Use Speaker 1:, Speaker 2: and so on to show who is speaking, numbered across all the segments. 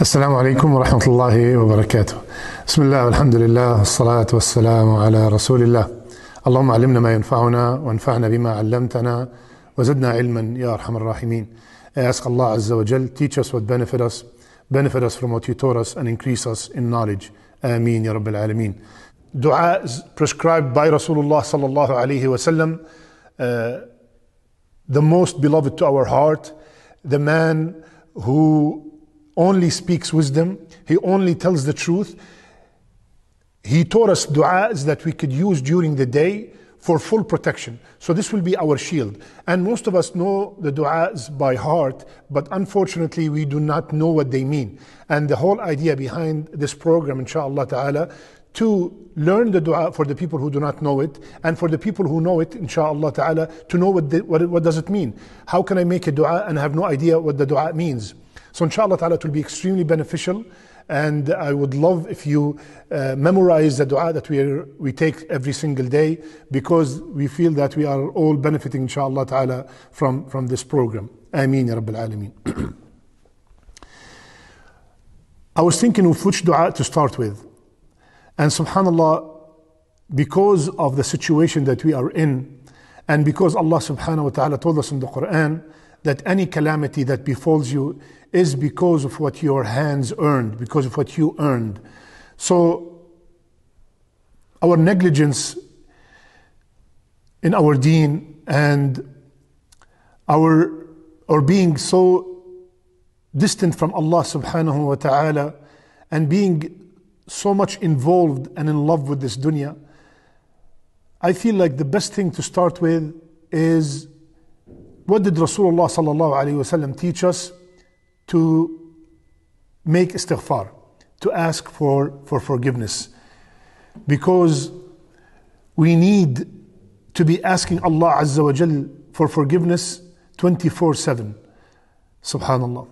Speaker 1: السلام عليكم ورحمة الله وبركاته
Speaker 2: بسم الله والحمد لله والصلاة والسلام على رسول الله اللهم علمنا ما ينفعنا وانفعنا بما علمتنا وزدنا علما يا أرحم الراحمين I ask Allah Azza wa Jal, teach us what benefit us, benefit us from what you taught us and increase us in knowledge. Ameen, Ya Rabbil Alameen. Dua is prescribed by Rasulullah sallallahu Alaihi Wasallam, sallam, the most beloved to our heart, the man who only speaks wisdom, he only tells the truth. He taught us du'as that we could use during the day for full protection. So this will be our shield. And most of us know the du'as by heart, but unfortunately we do not know what they mean. And the whole idea behind this program, inshallah ta'ala, to learn the dua for the people who do not know it, and for the people who know it, inshallah ta'ala, to know what, the, what, what does it mean. How can I make a dua and have no idea what the dua means? So inshallah ta'ala, it will be extremely beneficial. And I would love if you uh, memorize the dua that we, are, we take every single day because we feel that we are all benefiting inshallah ta'ala from, from this program. Ameen Ya Rabbil Alameen. I was thinking of which dua to start with. And subhanAllah, because of the situation that we are in, and because Allah subhanahu wa ta'ala told us in the Quran that any calamity that befalls you is because of what your hands earned, because of what you earned. So, our negligence in our deen and our or being so distant from Allah subhanahu wa ta'ala and being so much involved and in love with this dunya, I feel like the best thing to start with is what did Rasulullah sallallahu teach us to make istighfar, to ask for, for forgiveness? Because we need to be asking Allah Azza wa Jal for forgiveness 24 7. Subhanallah.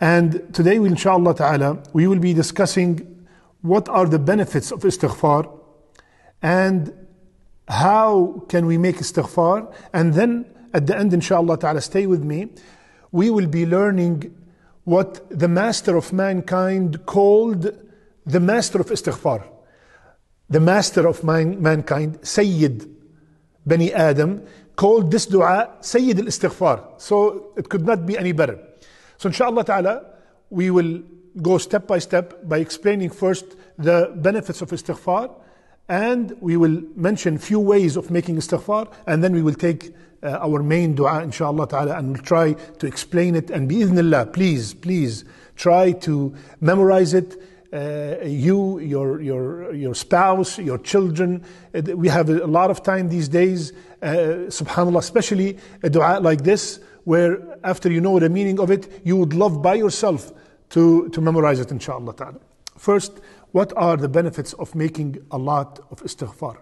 Speaker 2: And today, we, inshallah ta'ala, we will be discussing what are the benefits of istighfar and how can we make istighfar and then at the end, inshallah ta'ala, stay with me. We will be learning what the master of mankind called the master of istighfar. The master of man- mankind, Sayyid Bani Adam, called this dua Sayyid al Istighfar. So it could not be any better. So, inshallah ta'ala, we will go step by step by explaining first the benefits of istighfar and we will mention few ways of making istighfar and then we will take uh, our main dua, inshallah ta'ala, and we'll try to explain it. And bi'idhnillah, please, please try to memorize it. Uh, you, your, your, your spouse, your children. Uh, we have a lot of time these days, uh, subhanAllah, especially a dua like this, where after you know the meaning of it, you would love by yourself to, to memorize it, inshallah ta'ala. First, what are the benefits of making a lot of istighfar?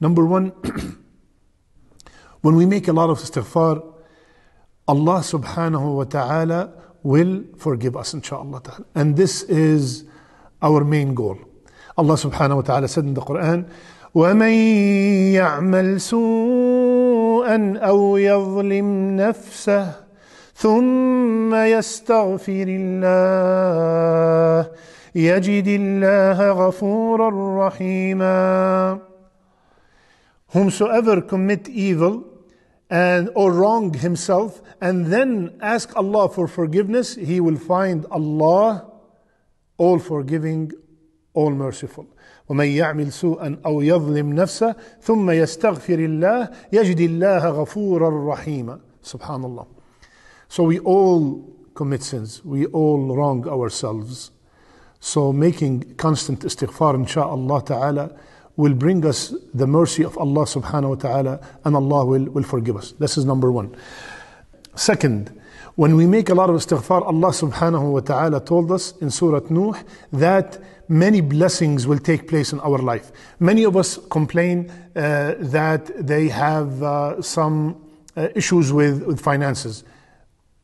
Speaker 2: Number one, When we make a lot of istighfar, Allah subhanahu wa ta'ala will forgive us, inshaAllah ta'ala. And this is our main goal. Allah subhanahu wa ta'ala said in the Quran, وَمَن يَعْمَلْ سُوءًا أَوْ يَظْلِمْ نَفْسَهُ ثُمَّ يَسْتَغْفِرِ اللَّهَ يَجِدِ اللَّهَ غَفُورًا رَحِيمًا Whomsoever commit evil and or wrong himself and then ask Allah for forgiveness, he will find Allah all forgiving, all merciful. ومن يعمل سوءا أو يظلم نفسه ثم يستغفر الله يجد الله غفورا رحيما سبحان الله So we all commit sins. We all wrong ourselves. So making constant istighfar inshaAllah ta'ala will bring us the mercy of Allah subhanahu wa ta'ala and Allah will, will forgive us. This is number one. Second, when we make a lot of istighfar, Allah subhanahu wa ta'ala told us in Surah Nuh that many blessings will take place in our life. Many of us complain uh, that they have uh, some uh, issues with, with finances.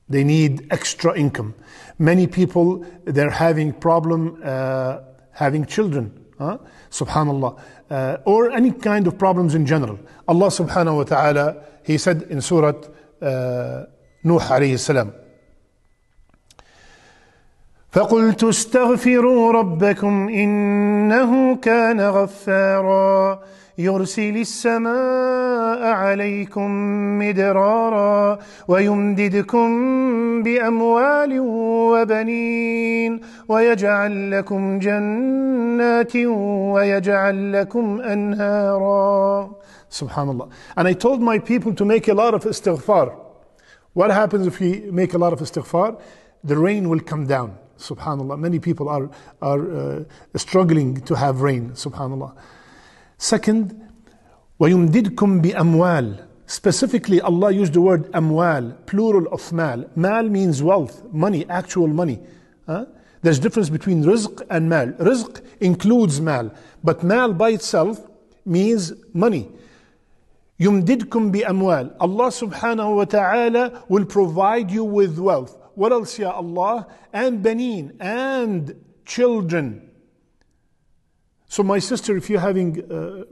Speaker 2: They need extra income. Many people, they're having problem uh, having children Huh? Subhanallah. Uh, or any kind of problems in general. Allah subhanahu wa ta'ala, He said in Surah uh, Nuh alayhi salam, فقلت استغفروا ربكم إنه كان غفارا يرسل السماء عليكم مدرارا ويمددكم بأموال وبنين ويجعل لكم جنات ويجعل لكم أنهارا سبحان الله And I told my people to make a lot of استغفار What happens if you make a lot of استغفار? The rain will come down subhanallah. Many people are, are uh, struggling to have rain, subhanallah. Second, وَيُمْدِدْكُمْ بِأَمْوَالٍ Specifically, Allah used the word amwal, plural of mal. Mal means wealth, money, actual money. Huh? There's difference between rizq and mal. Rizq includes mal, but mal by itself means money. يمددكم بأموال. Allah subhanahu wa ta'ala will provide you with wealth. What else, Ya Allah? And Benin and children. So, my sister, if you're having uh,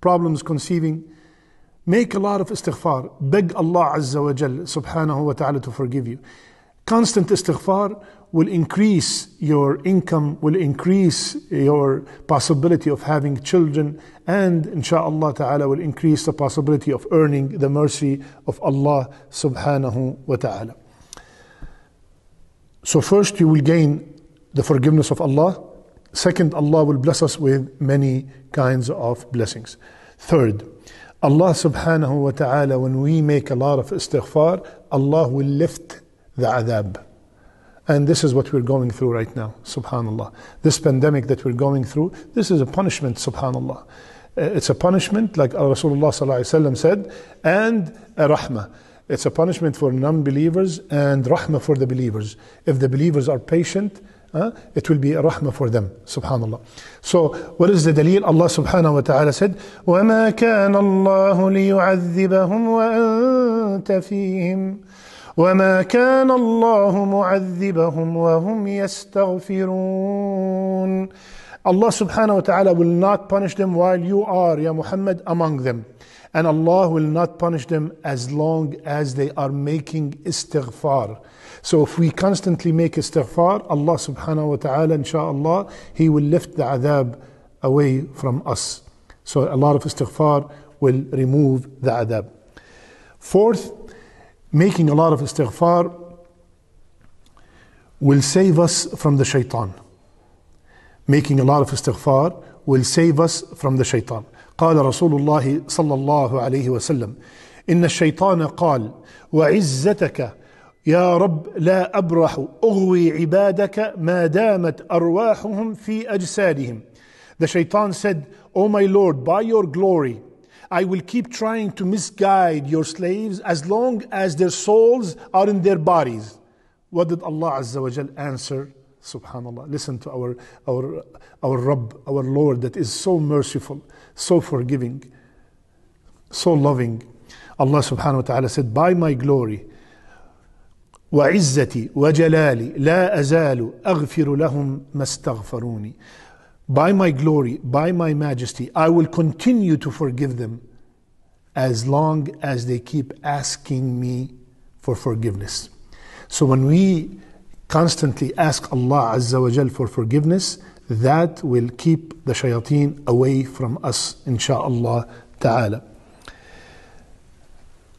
Speaker 2: problems conceiving, make a lot of istighfar. Beg Allah Azza wa Jal, subhanahu wa ta'ala, to forgive you. Constant istighfar will increase your income, will increase your possibility of having children, and inshaAllah ta'ala will increase the possibility of earning the mercy of Allah subhanahu wa ta'ala. So, first, you will gain the forgiveness of Allah. Second, Allah will bless us with many kinds of blessings. Third, Allah subhanahu wa ta'ala, when we make a lot of istighfar, Allah will lift the adab. And this is what we're going through right now, subhanAllah. This pandemic that we're going through, this is a punishment, subhanAllah. Uh, it's a punishment, like Rasulullah said, and a rahmah. It's a punishment for non believers and rahmah for the believers. If the believers are patient, uh, it will be a rahmah for them. Subhanallah. So, what is the dalil? Allah subhanahu wa ta'ala said, وَمَا كَانَ اللَّهُ لِيُعَذِّبَهُمْ وَأَنْتَ فِيهِمْ وما كان الله معذبهم وهم يستغفرون Allah subhanahu wa ta'ala will not punish them while you are, Ya Muhammad, among them. And Allah will not punish them as long as they are making istighfar. So if we constantly make istighfar, Allah subhanahu wa ta'ala, inshaAllah, He will lift the adab away from us. So a lot of istighfar will remove the adab. Fourth, making a lot of istighfar will save us from the shaitan making a lot of istighfar will save us from the shaitan. قال رسول الله صلى الله عليه وسلم إن الشيطان قال وعزتك يا رب لا أبرح أغوي عبادك ما دامت أرواحهم في أجسادهم The shaitan said, O oh my Lord, by your glory, I will keep trying to misguide your slaves as long as their souls are in their bodies. What did Allah Azza wa Jal answer? Subhanallah. Listen to our, our, our Rabb, our Lord, that is so merciful, so forgiving, so loving. Allah subhanahu wa ta'ala said, By my glory, وعزتي وجلالي لا أزال أغفر لهم ما استغفروني. By my glory, by my majesty, I will continue to forgive them as long as they keep asking me for forgiveness. So when we constantly ask Allah Azza wa Jal for forgiveness, that will keep the shayateen away from us, insha'Allah ta'ala.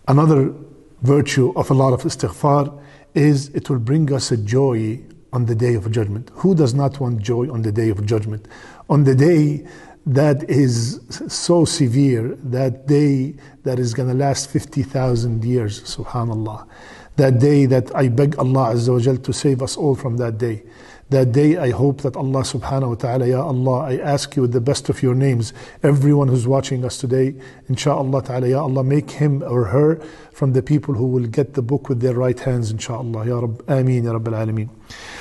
Speaker 2: Another virtue of a lot of istighfar is it will bring us a joy on the day of judgment. Who does not want joy on the day of judgment? On the day that is so severe, that day that is going to last 50,000 years, subhanAllah. That day that I beg Allah Azza wa Jal to save us all from that day. That day I hope that Allah subhanahu wa ta'ala, Ya Allah, I ask you with the best of your names, everyone who's watching us today, inshaAllah ta'ala, Ya Allah, make him or her from the people who will get the book with their right hands, inshaAllah, Ya Rabb, Ameen, Ya Rabbil Alameen.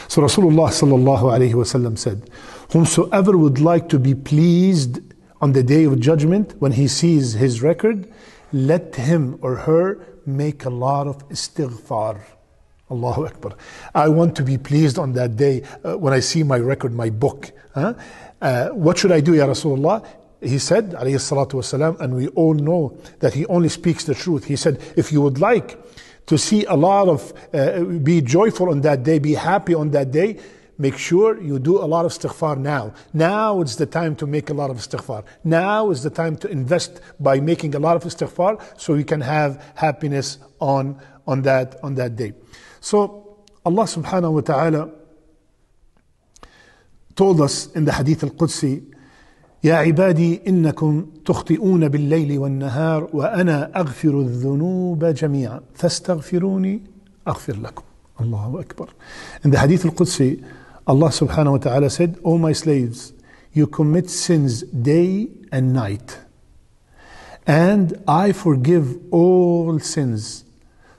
Speaker 2: So Rasulullah sallallahu alayhi wa sallam said, Whomsoever would like to be pleased on the day of judgment when he sees his record, let him or her make a lot of istighfar. Allahu Akbar. I want to be pleased on that day uh, when I see my record, my book. Huh? Uh, what should I do, Ya Rasulullah? He said, alayhi salatu wasalam, and we all know that he only speaks the truth. He said, if you would like to see a lot of, uh, be joyful on that day, be happy on that day, make sure you do a lot of istighfar now. Now is the time to make a lot of istighfar. Now is the time to invest by making a lot of istighfar so you can have happiness on, on, that, on that day. So Allah subhanahu wa ta'ala told us in the Hadith al-Qudsi, يا عبادي إنكم تخطئون بالليل والنهار وأنا أغفر الذنوب جميعا فاستغفروني أغفر لكم الله أكبر In the Hadith al-Qudsi, Allah subhanahu wa ta'ala said, O my slaves, you commit sins day and night, and I forgive all sins.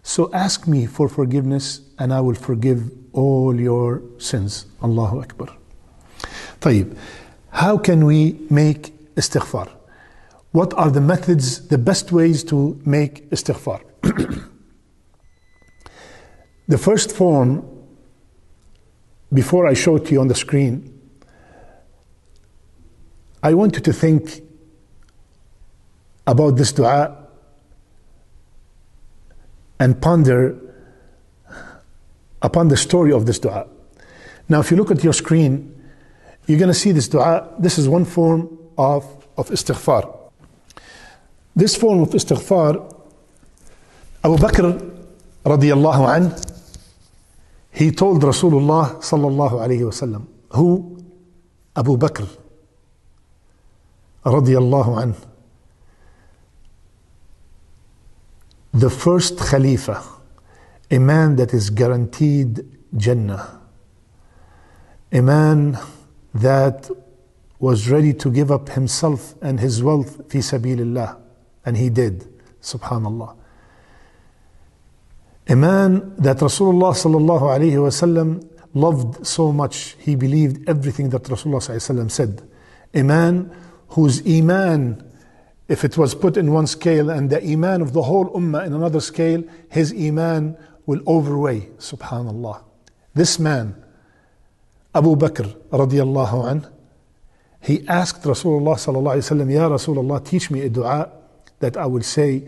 Speaker 2: So ask me for forgiveness, and I will forgive all your sins. Allahu Akbar. طيب, how can we make istighfar? What are the methods, the best ways to make istighfar? the first form before I show it to you on the screen, I want you to think about this dua and ponder upon the story of this dua. Now, if you look at your screen, you're going to see this dua. This is one form of, of istighfar. This form of istighfar, Abu Bakr radiallahu anhu, he told Rasulullah sallallahu alayhi wasallam, who Abu Bakr radiallahu anhu, the first Khalifa, a man that is guaranteed Jannah, a man that was ready to give up himself and his wealth fi sabilillah, and he did, subhanallah. A man that Rasulullah loved so much, he believed everything that Rasulullah said. A man whose iman, if it was put in one scale and the iman of the whole ummah in another scale, his iman will overweigh, subhanallah. This man, Abu Bakr radiallahu anhu, he asked Rasulullah Ya Rasulullah, teach me a dua that I will say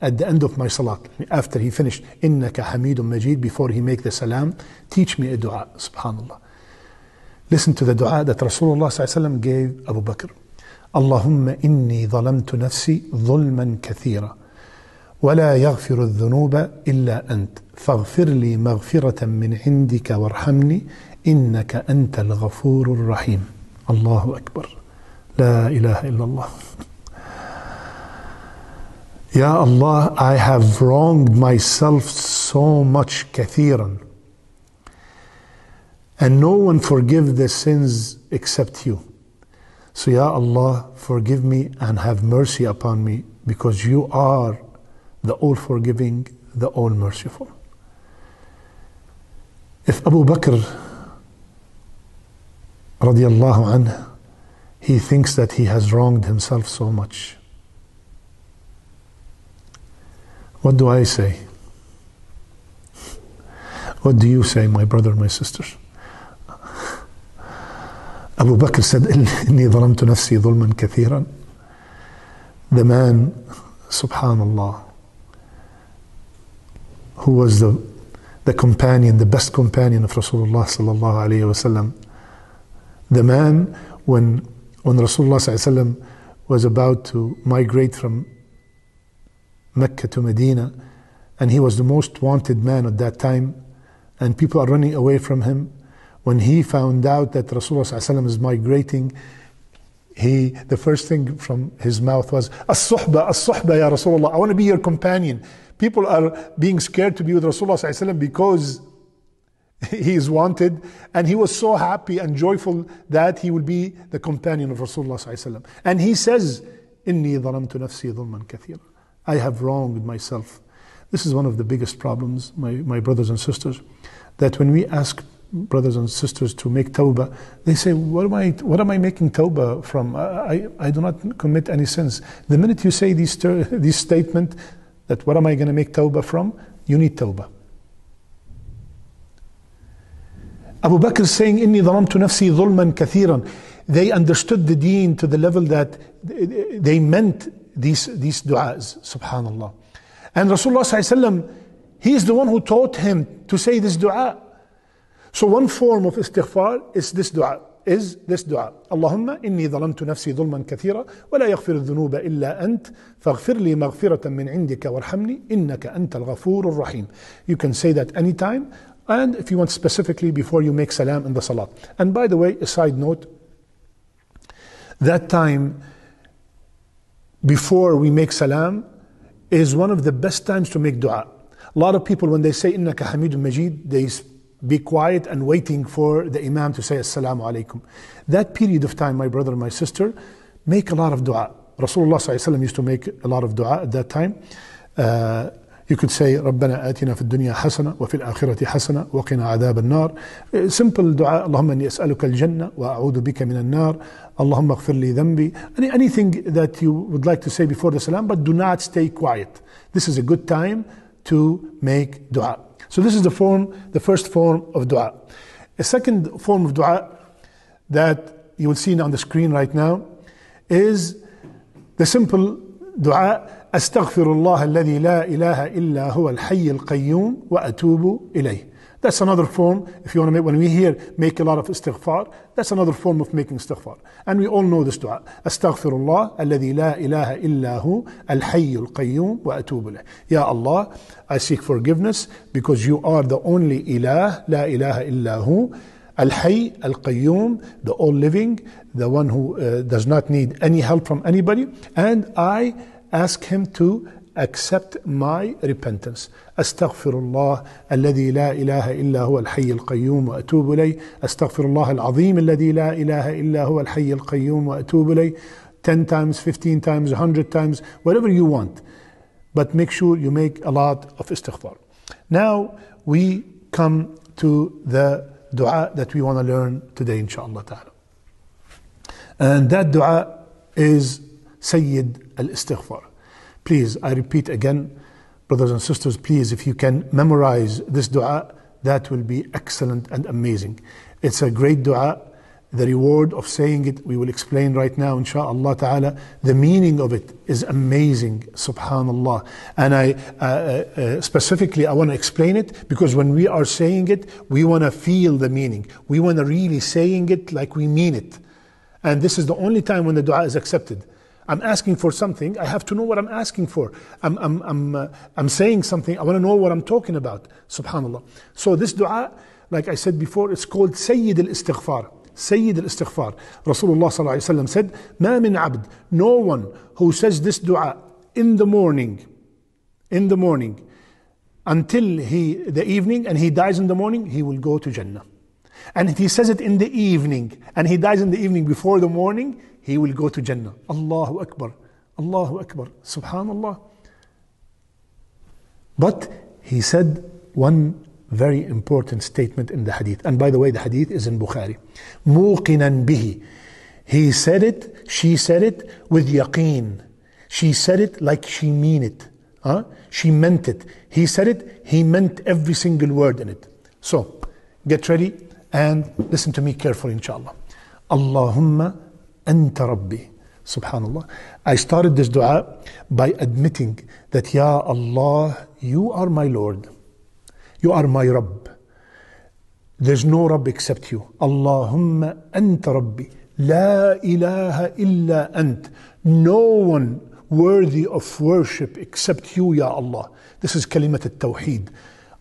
Speaker 2: at the end of my salat, after he finished, إِنَّكَ حَمِيدٌ مَجِيدٌ, before he make the salam, teach me a dua, subhanallah. Listen to the dua that Rasulullah gave Abu Bakr. اللهم إني ظلمت نفسي ظلما كثيرا ولا يغفر الذنوب إلا أنت فاغفر لي مغفرة من عندك وارحمني إنك أنت الغفور الرحيم الله أكبر لا إله إلا الله Ya Allah, I have wronged myself so much, kathiran. And no one forgive the sins except you. So, Ya Allah, forgive me and have mercy upon me because you are the all forgiving, the all merciful. If Abu Bakr radiallahu anha, he thinks that he has wronged himself so much, What do I say? What do you say, my brother, my sisters? Abu Bakr said, إني ظلمت نفسي ظلما كثيرا. The man, subhanallah, who was the, the companion, the best companion of Rasulullah sallallahu alayhi wasallam. The man, when, when Rasulullah sallallahu alayhi wasallam was about to migrate from Mecca to Medina, and he was the most wanted man at that time, and people are running away from him. When he found out that Rasulullah is migrating, he the first thing from his mouth was as-suhba as-suhba ya rasulullah i want to be your companion people are being scared to be with rasulullah because he is wanted and he was so happy and joyful that he will be the companion of rasulullah and he says inni ظلمت نفسي ظلما كثيرا. I have wronged myself. This is one of the biggest problems, my, my brothers and sisters, that when we ask brothers and sisters to make tawbah, they say, what am I, what am I making tawbah from? I, I, I do not commit any sins. The minute you say this, ter- this statement, that what am I going to make tawbah from, you need tawbah. Abu Bakr is saying, Inni to nafsi dhulman kathiran. They understood the deen to the level that they meant these, these du'as, subhanAllah. And Rasulullah he is the one who taught him to say this du'a. So one form of istighfar is this du'a. Is this dua. Allahumma inni ظلمت نفسي ظلما كثيرا ولا يغفر الذنوب إلا أنت فاغفر لي مغفرة من عندك وارحمني إنك أنت الغفور الرحيم. You can say that anytime and if you want specifically before you make salam in the salat. And by the way, a side note, that time before we make salam is one of the best times to make dua. A lot of people, when they say innaka hamidun majid, they be quiet and waiting for the imam to say assalamu alaikum. That period of time, my brother and my sister, make a lot of dua. Rasulullah used to make a lot of dua at that time. Uh, you could say, ربنا آتنا في الدنيا حسنة وفي الآخرة حسنة وقنا عذاب النار. Simple دعاء اللهم أني أسألك الجنة وأعوذ بك من النار. اللهم اغفر لي ذنبي. Any Anything that you would like to say before the salam, but do not stay quiet. This is a good time to make dua. So this is the form, the first form of dua. A second form of dua that you will see on the screen right now is the simple dua أستغفر الله الذي لا إله إلا هو الحي القيوم وأتوب إليه That's another form, if you want to make, when we hear make a lot of istighfar, that's another form of making istighfar. And we all know this dua. Astaghfirullah, alladhi la ilaha illahu, إلا هو الحي wa atubu إليه. Ya Allah, I seek forgiveness because you are the only ilah, la ilaha illahu, هو الحي القيوم the all-living, the one who uh, does not need any help from anybody. And I ask him to accept my repentance أستغفر الله الذي لا إله إلا هو الحي القيوم وأتوب إليه أستغفر الله العظيم الذي لا إله إلا هو الحي القيوم وأتوب إليه 10 times 15 times 100 times whatever you want but make sure you make a lot of istighfar now we come to the dua that we want to learn today inshallah ta'ala and that dua is Sayyid al-Istighfar Please, I repeat again, brothers and sisters, please, if you can memorize this dua, that will be excellent and amazing. It's a great dua. The reward of saying it, we will explain right now, insha'Allah ta'ala. The meaning of it is amazing, subhanallah. And I uh, uh, uh specifically, I want to explain it because when we are saying it, we want to feel the meaning. We want to really saying it like we mean it. And this is the only time when the dua is accepted. I'm asking for something. I have to know what I'm asking for. I'm, I'm, I'm, uh, I'm saying something. I want to know what I'm talking about. Subhanallah. So this dua, like I said before, it's called Sayyid al-Istighfar. Sayyid al-Istighfar. Rasulullah said, ما من no one who says this dua in the morning, in the morning, until he, the evening and he dies in the morning, he will go to Jannah. And if he says it in the evening and he dies in the evening before the morning, he will go to Jannah. Allahu Akbar, Allahu Akbar, Subhanallah. But he said one very important statement in the hadith. And by the way, the hadith is in Bukhari. Muqinan bihi. He said it, she said it with yaqeen. She said it like she mean it. Huh? She meant it. He said it, he meant every single word in it. So, get ready and listen to me carefully, inshallah. Allahumma أنت ربي سبحان الله I started this dua by admitting that Ya Allah, you are my Lord. You are my Rabb. There's no Rabb except you. Allahumma أنت ربي لا إله إلا أنت No one worthy of worship except you, Ya Allah. This is كلمة التوحيد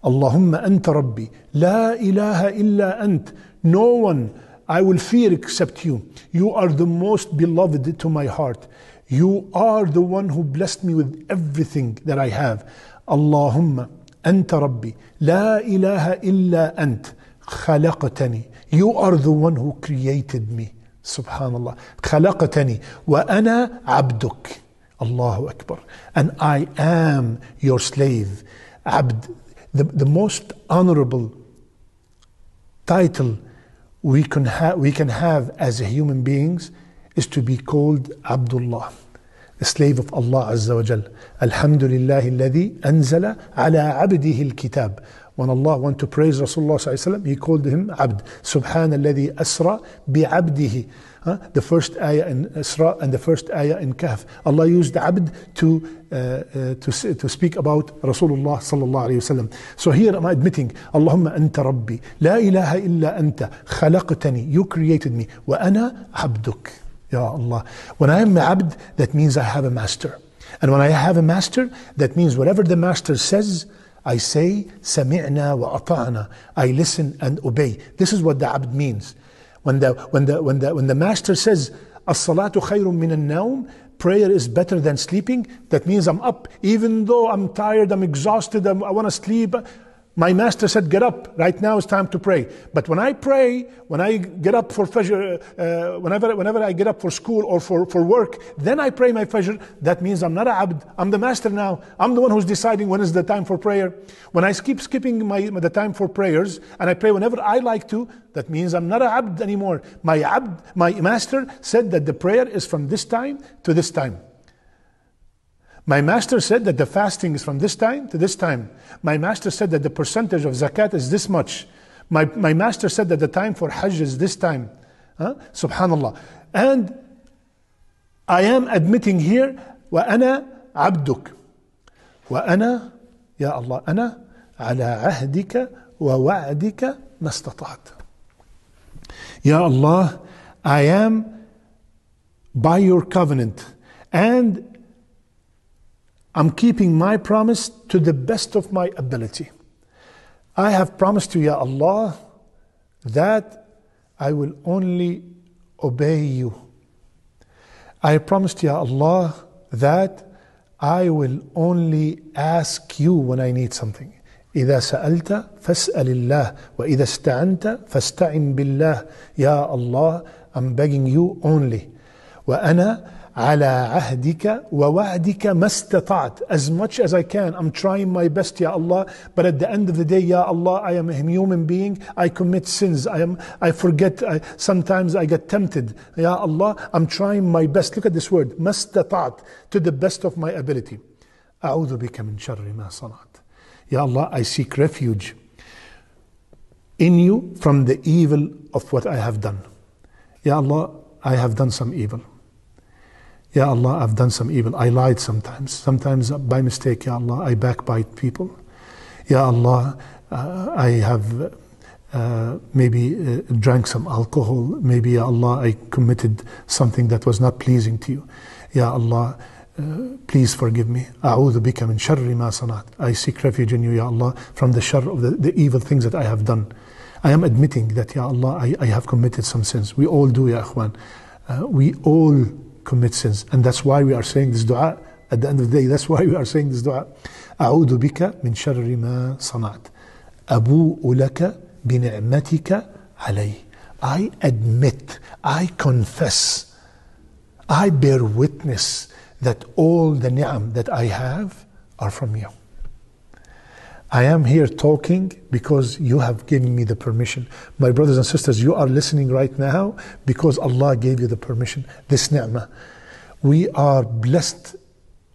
Speaker 2: اللهم Allahumma ربي لا إله إلا أنت No one I will fear except you. You are the most beloved to my heart. You are the one who blessed me with everything that I have. Allahumma, anta rabbi, la ilaha illa ant, khalaqtani. You are the one who created me. Subhanallah. خلقتني وأنا عبدك. Allahu Akbar. And I am your slave. Abd, the, the most honorable title we can, ha- we can have as human beings is to be called Abdullah, the slave of Allah Azza wa Jal. Alhamdulillah alladhi anzala ala abdihi al-kitab. When Allah wanted to praise Rasulullah Sallallahu Alaihi Wasallam, he called him Abd. Subhanalladhi asra bi abdihi. Huh? The first ayah in Isra and the first ayah in Kahf. Allah used Abd to, uh, uh, to, to speak about Rasulullah sallallahu alayhi wasallam. So here I'm admitting, Allahumma anta rabbi, la ilaha illa anta, khalaqtani, you created me, wa ana abduk. Ya Allah. When I am abd, that means I have a master. And when I have a master, that means whatever the master says, I say, wa وأطعنا. I listen and obey. This is what the abd means. When the, when the, when the, when the master says, As-salatu khayrun min al-naum, prayer is better than sleeping, that means I'm up. Even though I'm tired, I'm exhausted, I'm, i want to sleep, my master said, Get up. Right now it's time to pray. But when I pray, when I get up for Fajr, uh, whenever, whenever I get up for school or for, for work, then I pray my Fajr. That means I'm not an abd. I'm the master now. I'm the one who's deciding when is the time for prayer. When I keep skipping my, the time for prayers and I pray whenever I like to, that means I'm not an abd anymore. My abd, my master said that the prayer is from this time to this time. My master said that the fasting is from this time to this time. My master said that the percentage of zakat is this much. My, my master said that the time for hajj is this time. Huh? Subhanallah. And I am admitting here, wa ana abduk, wa ana, ya Allah, ana ala ahdika wa ما استطعت. Ya Allah, I am by your covenant and I'm keeping my promise to the best of my ability. I have promised to Ya Allah that I will only obey you. I promised Ya Allah that I will only ask you when I need something. إذا سألت فاسأل الله وإذا استعنت فاستعن بالله يا الله I'm begging you only وأنا على عهدك ووعدك ما استطعت as much as I can I'm trying my best يا Allah but at the end of the day يا Allah I am a human being I commit sins I am I forget I, sometimes I get tempted يا Allah I'm trying my best look at this word ما استطعت to the best of my ability أعوذ بك من شر ما صنعت يا Allah I seek refuge in you from the evil of what I have done يا Allah I have done some evil Ya Allah, I've done some evil. I lied sometimes. Sometimes by mistake, Ya Allah, I backbite people. Ya Allah, uh, I have uh, maybe uh, drank some alcohol. Maybe, Ya Allah, I committed something that was not pleasing to you. Ya Allah, uh, please forgive me. أعوذ بك من شر I seek refuge in you, Ya Allah, from the shar of the, the evil things that I have done. I am admitting that, Ya Allah, I, I have committed some sins. We all do, Ya Akhwan. Uh, we all commit sins. And that's why we are saying this dua. At the end of the day, that's why we are saying this dua. أعوذ min sharri شر ما صنعت. أبوء لك I admit, I confess, I bear witness that all the ni'am that I have are from you. I am here talking because you have given me the permission. My brothers and sisters, you are listening right now because Allah gave you the permission, this ni'mah. We are blessed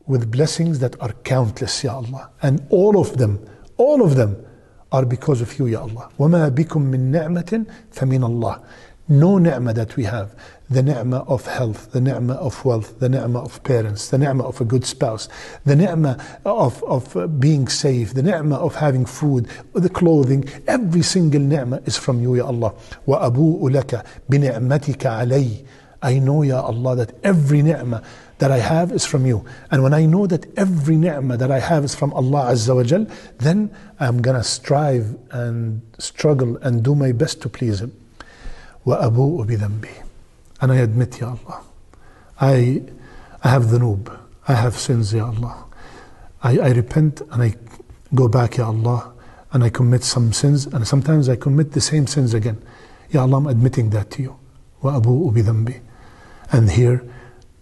Speaker 2: with blessings that are countless, Ya Allah. And all of them, all of them are because of you, Ya Allah. وَمَا بِكُم مِّن نِعْمَةٍ فَمِنَ اللَّهِ no ni'mah that we have the ni'mah of health, the ni'mah of wealth, the ni'mah of parents, the ni'mah of a good spouse, the ni'mah of, of being safe, the ni'mah of having food, the clothing, every single ni'mah is from you, Ya Allah. وَأَبُوءُ لَكَ بِنِعْمَتِكَ عَلَيَّ I know, Ya Allah, that every ni'mah that I have is from you. And when I know that every ni'mah that I have is from Allah Azza wa Jal, then I'm gonna strive and struggle and do my best to please Him. وأبوء بذنبي and I admit Ya Allah I, I have dhunub I have sins Ya Allah I, I repent and I go back Ya Allah and I commit some sins and sometimes I commit the same sins again Ya Allah I'm admitting that to you وأبوء بذنبي and here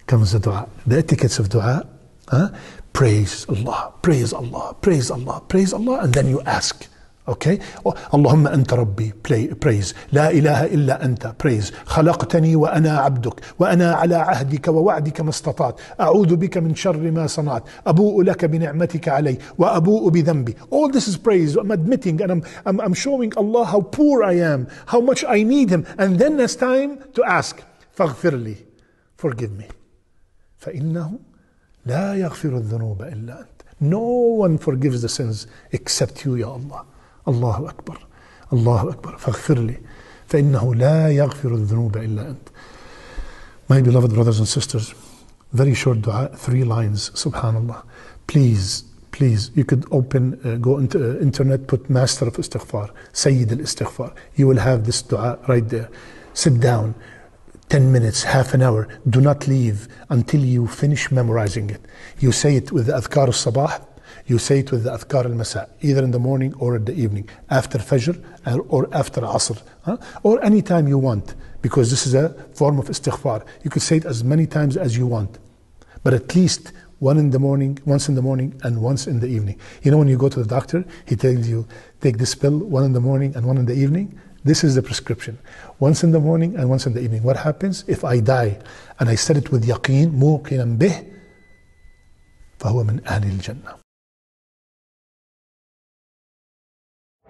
Speaker 2: comes the dua the etiquettes of dua huh? praise Allah praise Allah praise Allah praise Allah and then you ask اوكي اللهم انت ربي بريز لا اله الا انت بريز خلقتني وانا عبدك وانا على عهدك ووعدك ما استطعت اعوذ بك من شر ما صنعت ابوء لك بنعمتك علي وابوء بذنبي all this is praise I'm admitting and I'm, I'm, I'm showing Allah how poor I am how much I need him and then it's time to ask فاغفر لي forgive me فانه لا يغفر الذنوب الا انت no one forgives the sins except you يا الله الله أكبر الله أكبر فاغفر لي فإنه لا يغفر الذنوب إلا أنت My beloved brothers and sisters, very short dua, three lines, subhanallah. Please, please, you could open, uh, go into uh, internet, put Master of Istighfar, Sayyid al Istighfar. You will have this dua right there. Sit down, 10 minutes, half an hour. Do not leave until you finish memorizing it. You say it with the Adhkar al Sabah, You say it with the Athkar al Masa, either in the morning or at the evening, after Fajr or after Asr, huh? or any time you want, because this is a form of istighfar. You could say it as many times as you want, but at least one in the morning, once in the morning, and once in the evening. You know, when you go to the doctor, he tells you, take this pill, one in the morning and one in the evening. This is the prescription. Once in the morning and once in the evening. What happens if I die and I said it with yaqeen, muqinan bih, فهو من أهل الجنة.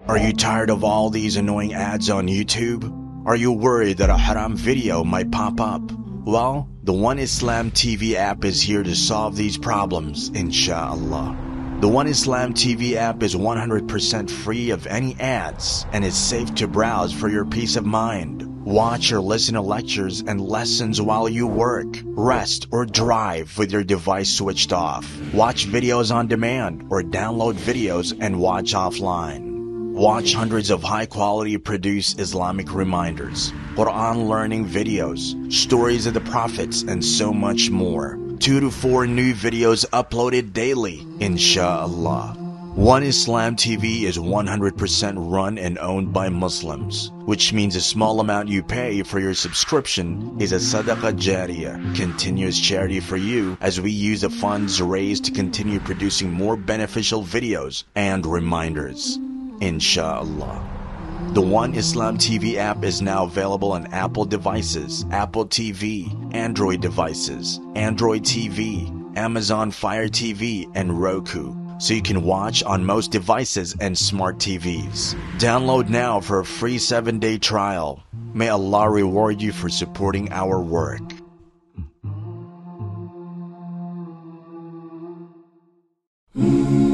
Speaker 1: Are you tired of all these annoying ads on YouTube? Are you worried that a haram video might pop up? Well, the One Islam TV app is here to solve these problems, inshallah. The One Islam TV app is 100% free of any ads and is safe to browse for your peace of mind. Watch or listen to lectures and lessons while you work, rest, or drive with your device switched off. Watch videos on demand or download videos and watch offline. Watch hundreds of high quality produced Islamic reminders, Quran learning videos, stories of the prophets, and so much more. Two to four new videos uploaded daily, inshallah. One Islam TV is 100% run and owned by Muslims, which means a small amount you pay for your subscription is a sadaqah jariyah, continuous charity for you as we use the funds raised to continue producing more beneficial videos and reminders. Insha'Allah. The One Islam TV app is now available on Apple devices, Apple TV, Android devices, Android TV, Amazon Fire TV, and Roku, so you can watch on most devices and smart TVs. Download now for a free 7-day trial. May Allah reward you for supporting our work. Mm -hmm.